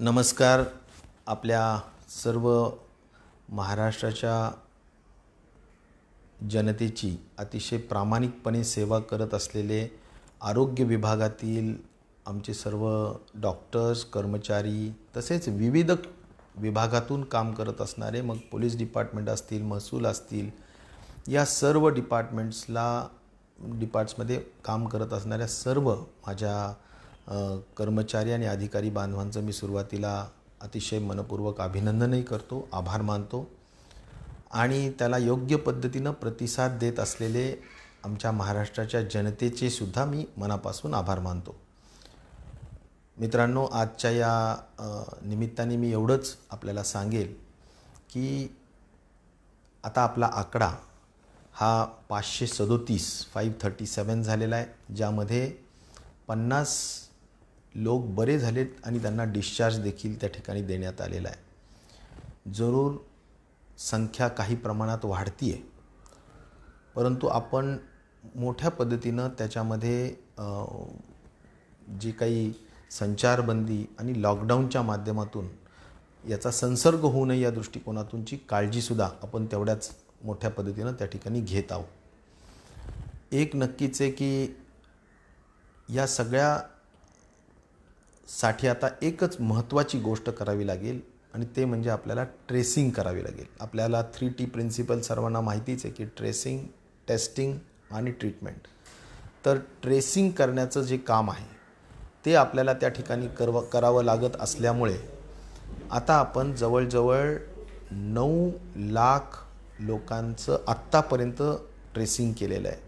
नमस्कार आपल्या सर्व महाराष्ट्राच्या जनतेची अतिशय प्रामाणिकपणे सेवा करत असलेले आरोग्य विभागातील आमचे सर्व डॉक्टर्स कर्मचारी तसेच विविध विभागातून काम करत असणारे मग पोलीस डिपार्टमेंट असतील महसूल असतील या सर्व डिपार्टमेंट्सला डिपार्ट्समध्ये काम करत असणाऱ्या सर्व माझ्या कर्मचारी आणि अधिकारी बांधवांचं मी सुरुवातीला अतिशय मनपूर्वक अभिनंदनही करतो आभार मानतो आणि त्याला योग्य पद्धतीनं प्रतिसाद देत असलेले आमच्या महाराष्ट्राच्या जनतेचे सुद्धा मी मनापासून आभार मानतो मित्रांनो आजच्या या निमित्ताने मी एवढंच आपल्याला सांगेल की आता आपला आकडा हा पाचशे सदोतीस फाईव्ह थर्टी सेवन झालेला आहे ज्यामध्ये पन्नास लोक बरे झालेत आणि त्यांना डिस्चार्ज देखील त्या ठिकाणी देण्यात आलेला आहे जरूर संख्या काही प्रमाणात वाढती आहे परंतु आपण मोठ्या पद्धतीनं त्याच्यामध्ये जी काही संचारबंदी आणि लॉकडाऊनच्या माध्यमातून याचा संसर्ग होऊ नये या दृष्टिकोनातूनची काळजीसुद्धा आपण तेवढ्याच मोठ्या पद्धतीनं त्या ठिकाणी घेत आहोत एक नक्कीच आहे की या सगळ्या साठी आता एकच महत्त्वाची गोष्ट करावी लागेल आणि ते म्हणजे आपल्याला ट्रेसिंग करावी लागेल आपल्याला थ्री टी प्रिन्सिपल सर्वांना माहितीच आहे की ट्रेसिंग टेस्टिंग आणि ट्रीटमेंट तर ट्रेसिंग करण्याचं जे काम आहे ते आपल्याला त्या ठिकाणी करव करावं लागत असल्यामुळे आता आपण जवळजवळ नऊ लाख लोकांचं आत्तापर्यंत ट्रेसिंग केलेलं आहे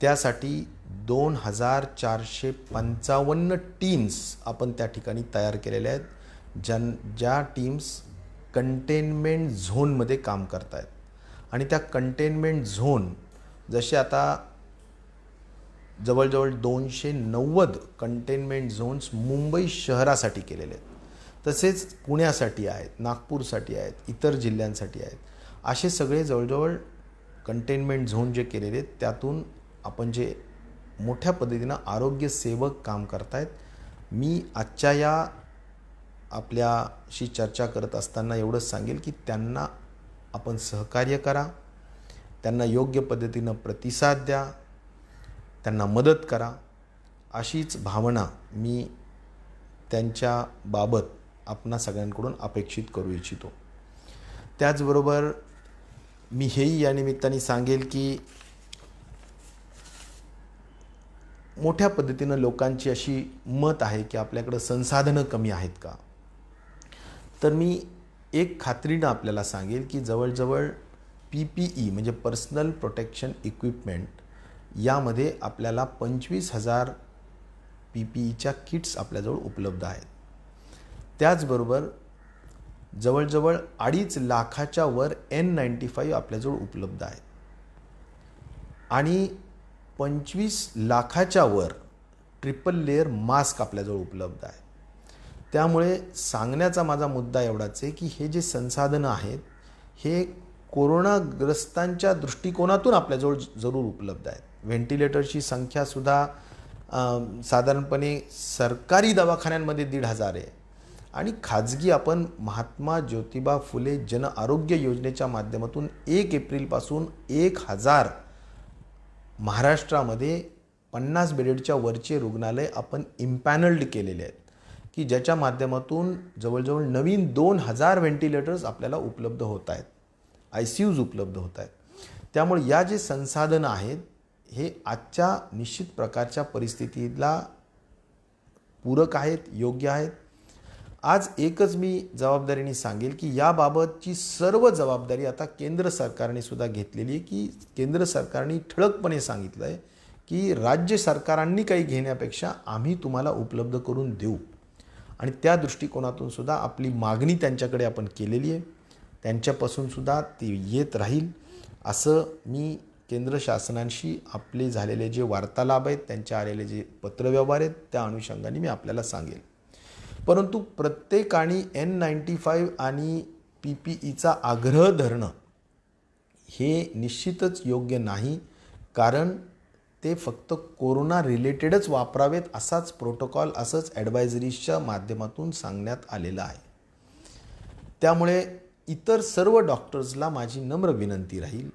त्यासाठी दोन हजार चारशे पंचावन्न टीम्स आपण त्या ठिकाणी तयार केलेल्या आहेत ज्यां ज्या टीम्स कंटेनमेंट झोनमध्ये काम करत आहेत आणि त्या कंटेनमेंट झोन जसे आता जवळजवळ दोनशे नव्वद कंटेनमेंट झोन्स मुंबई शहरासाठी केलेले आहेत तसेच पुण्यासाठी आहेत नागपूरसाठी आहेत इतर जिल्ह्यांसाठी आहेत असे सगळे जवळजवळ कंटेनमेंट झोन जे केलेले आहेत त्यातून आपण जे मोठ्या पद्धतीनं आरोग्यसेवक काम करतायत मी आजच्या या आपल्याशी चर्चा करत असताना एवढंच सांगेल की त्यांना आपण सहकार्य करा त्यांना योग्य पद्धतीनं प्रतिसाद द्या त्यांना मदत करा अशीच भावना मी त्यांच्या बाबत आपणा सगळ्यांकडून अपेक्षित करू इच्छितो त्याचबरोबर मी हेही या निमित्ताने सांगेल की मोठ्या पद्धतीनं लोकांची अशी मत आहे की आपल्याकडं संसाधनं कमी आहेत का तर मी एक खात्रीनं आपल्याला सांगेल की जवळजवळ पी पी ई म्हणजे पर्सनल प्रोटेक्शन इक्विपमेंट यामध्ये आपल्याला पंचवीस हजार पी पी ईच्या किट्स आपल्याजवळ उपलब्ध आहेत त्याचबरोबर जवळजवळ अडीच लाखाच्या वर एन नाईंटी फाईव्ह आपल्याजवळ उपलब्ध आहेत आणि पंचवीस लाखाच्या वर ट्रिपल लेअर मास्क आपल्याजवळ उपलब्ध आहे त्यामुळे सांगण्याचा माझा मुद्दा एवढाच आहे की हे जे संसाधनं आहेत हे कोरोनाग्रस्तांच्या दृष्टिकोनातून आपल्याजवळ जरूर उपलब्ध आहेत व्हेंटिलेटरची संख्यासुद्धा साधारणपणे सरकारी दवाखान्यांमध्ये दीड हजार आहे आणि खाजगी आपण महात्मा ज्योतिबा फुले जन आरोग्य योजनेच्या माध्यमातून एक एप्रिलपासून एक हजार महाराष्ट्रामध्ये पन्नास बेडेडच्या वरचे रुग्णालय आपण इम्पॅनल्ड केलेले आहेत की ज्याच्या माध्यमातून जवळजवळ नवीन दोन हजार व्हेंटिलेटर्स आपल्याला उपलब्ध होत आहेत आय सी यूज उपलब्ध होत आहेत त्यामुळे या जे संसाधनं आहेत हे आजच्या निश्चित प्रकारच्या परिस्थितीला पूरक आहेत योग्य आहेत आज एकच मी जबाबदारीने सांगेल की याबाबतची सर्व जबाबदारी आता केंद्र सरकारने सुद्धा घेतलेली आहे की केंद्र सरकारने ठळकपणे सांगितलं आहे की राज्य सरकारांनी काही घेण्यापेक्षा आम्ही तुम्हाला उपलब्ध करून देऊ आणि त्या दृष्टिकोनातून सुद्धा आपली मागणी त्यांच्याकडे आपण केलेली आहे त्यांच्यापासून सुद्धा ती येत राहील असं मी केंद्र शासनांशी आपले झालेले जे वार्तालाप आहेत त्यांच्या आलेले जे पत्रव्यवहार आहेत त्या अनुषंगाने मी आपल्याला सांगेल परंतु प्रत्येकाने एन नाईंटी फाईव्ह आणि पी पी ईचा आग्रह धरणं हे निश्चितच योग्य नाही कारण ते फक्त कोरोना रिलेटेडच वापरावेत असाच प्रोटोकॉल असंच ॲडवायझरीजच्या माध्यमातून सांगण्यात आलेलं आहे त्यामुळे इतर सर्व डॉक्टर्सला माझी नम्र विनंती राहील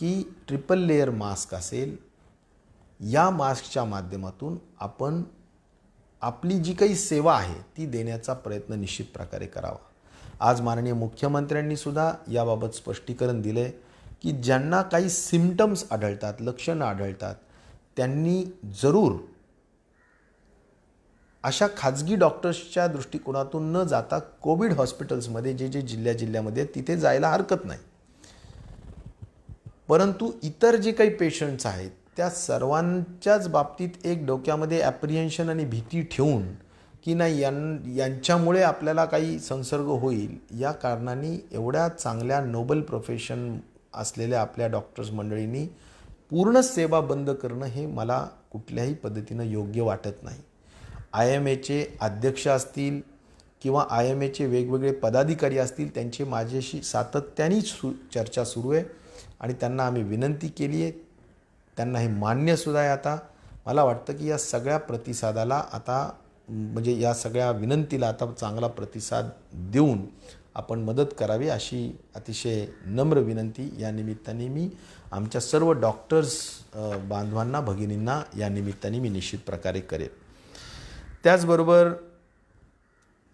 की ट्रिपल लेयर मास्क असेल या मास्कच्या माध्यमातून आपण आपली जी काही सेवा आहे ती देण्याचा प्रयत्न निश्चित प्रकारे करावा आज माननीय मुख्यमंत्र्यांनीसुद्धा याबाबत स्पष्टीकरण दिले की ज्यांना काही सिम्टम्स आढळतात लक्षणं आढळतात त्यांनी जरूर अशा खाजगी डॉक्टर्सच्या दृष्टिकोनातून न जाता कोविड हॉस्पिटल्समध्ये जे जे जिल्ह्या जिल्ह्यामध्ये तिथे जायला हरकत नाही परंतु इतर जे काही पेशंट्स आहेत त्या सर्वांच्याच बाबतीत एक डोक्यामध्ये ॲप्रिहेन्शन आणि भीती ठेवून की नाही यां यांच्यामुळे आपल्याला काही संसर्ग होईल या कारणाने एवढ्या चांगल्या नोबल प्रोफेशन असलेल्या आपल्या डॉक्टर्स मंडळींनी पूर्ण सेवा बंद करणं हे मला कुठल्याही पद्धतीनं योग्य वाटत नाही आय एम एचे अध्यक्ष असतील किंवा आय एम एचे वेगवेगळे पदाधिकारी असतील त्यांचे माझ्याशी सातत्याने सु चर्चा सुरू आहे आणि त्यांना आम्ही विनंती केली आहे त्यांना हे मान्यसुद्धा आहे आता मला वाटतं की या सगळ्या प्रतिसादाला आता म्हणजे या सगळ्या विनंतीला आता चांगला प्रतिसाद देऊन आपण मदत करावी अशी अतिशय नम्र विनंती या निमित्ताने मी आमच्या सर्व डॉक्टर्स बांधवांना भगिनींना या निमित्ताने मी निश्चित प्रकारे करेन त्याचबरोबर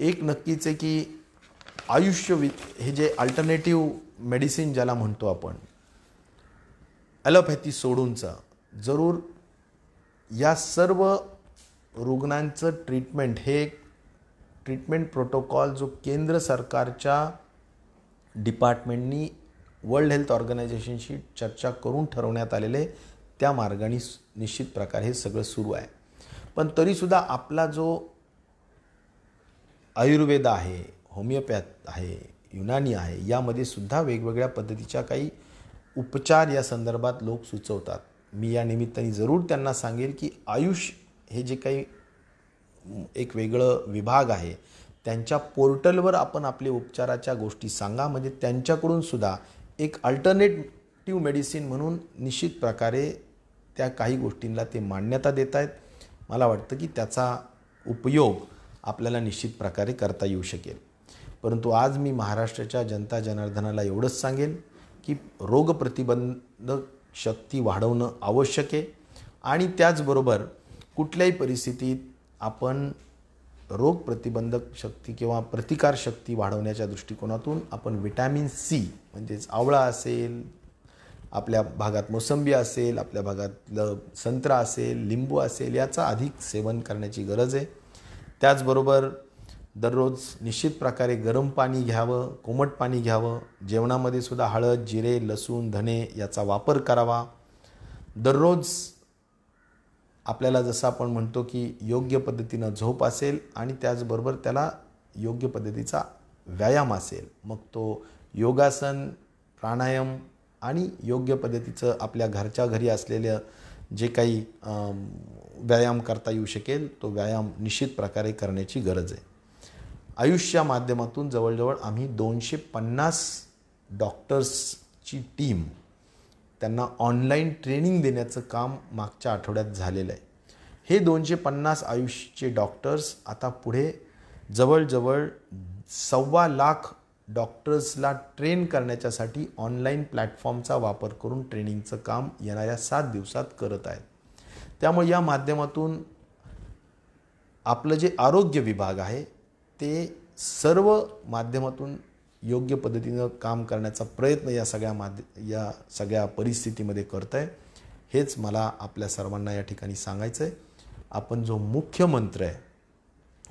एक नक्कीच आहे की आयुष्य वि हे जे अल्टरनेटिव्ह मेडिसिन ज्याला म्हणतो आपण ॲलोपॅथी सोडूनचा जरूर या सर्व रुग्णांचं ट्रीटमेंट हे ट्रीटमेंट प्रोटोकॉल जो केंद्र सरकारच्या डिपार्टमेंटनी वर्ल्ड हेल्थ ऑर्गनायझेशनशी चर्चा करून ठरवण्यात आलेले त्या मार्गाने निश्चित प्रकारे हे सगळं सुरू आहे पण तरीसुद्धा आपला जो आयुर्वेद आहे होमिओपॅथ आहे युनानी आहे यामध्ये सुद्धा वेगवेगळ्या पद्धतीच्या काही उपचार या संदर्भात लोक सुचवतात मी या निमित्ताने जरूर त्यांना सांगेल की आयुष हे जे काही एक वेगळं विभाग आहे त्यांच्या पोर्टलवर आपण आपले उपचाराच्या गोष्टी सांगा म्हणजे त्यांच्याकडून सुद्धा एक अल्टरनेटिव्ह मेडिसिन म्हणून निश्चित प्रकारे त्या काही गोष्टींना ते मान्यता देत आहेत मला वाटतं की त्याचा उपयोग आपल्याला निश्चित प्रकारे करता येऊ शकेल परंतु आज मी महाराष्ट्राच्या जनता जनार्दनाला एवढंच सांगेन की रोगप्रतिबंध शक्ती वाढवणं आवश्यक आहे आणि त्याचबरोबर कुठल्याही परिस्थितीत आपण रोगप्रतिबंधक शक्ती किंवा प्रतिकारशक्ती वाढवण्याच्या दृष्टिकोनातून आपण विटॅमिन सी म्हणजेच आवळा असेल आपल्या भागात मोसंबी असेल आपल्या भागातलं संत्रा असेल लिंबू असेल याचा अधिक सेवन करण्याची गरज आहे त्याचबरोबर दररोज निश्चित प्रकारे गरम पाणी घ्यावं कोमट पाणी घ्यावं जेवणामध्ये सुद्धा हळद जिरे लसूण धने याचा वापर करावा दररोज आपल्याला जसं आपण म्हणतो की योग्य पद्धतीनं झोप असेल आणि त्याचबरोबर त्याला योग्य पद्धतीचा व्यायाम असेल मग तो योगासन प्राणायाम आणि योग्य पद्धतीचं आपल्या घरच्या घरी असलेलं जे काही व्यायाम करता येऊ शकेल तो व्यायाम निश्चित प्रकारे करण्याची गरज आहे आयुष्या माध्यमातून जवळजवळ आम्ही दोनशे पन्नास डॉक्टर्सची टीम त्यांना ऑनलाईन ट्रेनिंग देण्याचं काम मागच्या आठवड्यात झालेलं आहे हे दोनशे पन्नास आयुषचे डॉक्टर्स आता पुढे जवळजवळ सव्वा लाख डॉक्टर्सला ट्रेन करण्याच्यासाठी ऑनलाईन प्लॅटफॉर्मचा वापर करून ट्रेनिंगचं काम येणाऱ्या सात दिवसात करत आहेत त्यामुळे या माध्यमातून आपलं जे आरोग्य विभाग आहे ते सर्व माध्यमातून योग्य पद्धतीनं काम करण्याचा प्रयत्न या सगळ्या माध्य या सगळ्या परिस्थितीमध्ये करत आहे हेच मला आपल्या सर्वांना या ठिकाणी सांगायचं आहे आपण जो मुख्य मंत्र आहे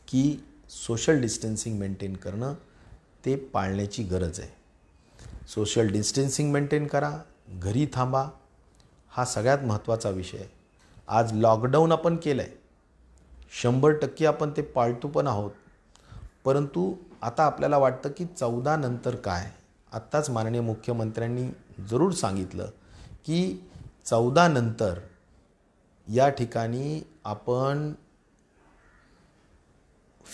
की सोशल डिस्टन्सिंग मेंटेन करणं ते पाळण्याची गरज आहे सोशल डिस्टन्सिंग मेंटेन करा घरी थांबा हा सगळ्यात महत्त्वाचा विषय आहे आज लॉकडाऊन आपण केलं आहे शंभर टक्के आपण ते पाळतो पण आहोत परंतु आता आपल्याला वाटतं की चौदा नंतर काय आत्ताच माननीय मुख्यमंत्र्यांनी जरूर सांगितलं की चौदा नंतर या ठिकाणी आपण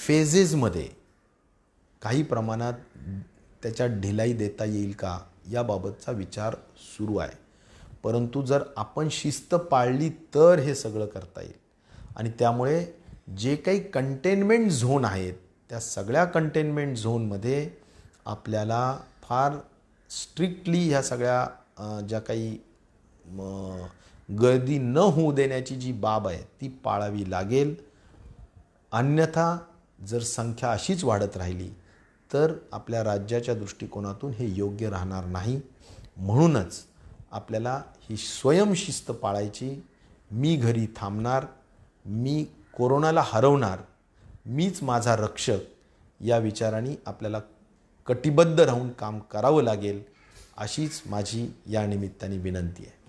फेजेसमध्ये काही प्रमाणात त्याच्यात ढिलाई देता येईल का याबाबतचा विचार सुरू आहे परंतु जर आपण शिस्त पाळली तर हे सगळं करता येईल आणि त्यामुळे जे काही कंटेनमेंट झोन आहेत त्या सगळ्या कंटेनमेंट झोनमध्ये आपल्याला फार स्ट्रिक्टली ह्या सगळ्या ज्या काही गर्दी न होऊ देण्याची जी बाब आहे ती पाळावी लागेल अन्यथा जर संख्या अशीच वाढत राहिली तर आपल्या राज्याच्या दृष्टिकोनातून हे योग्य राहणार नाही म्हणूनच आपल्याला ही स्वयंशिस्त पाळायची मी घरी थांबणार मी कोरोनाला हरवणार मीच माझा रक्षक या विचारांनी आपल्याला कटिबद्ध राहून काम करावं लागेल अशीच माझी या निमित्ताने विनंती आहे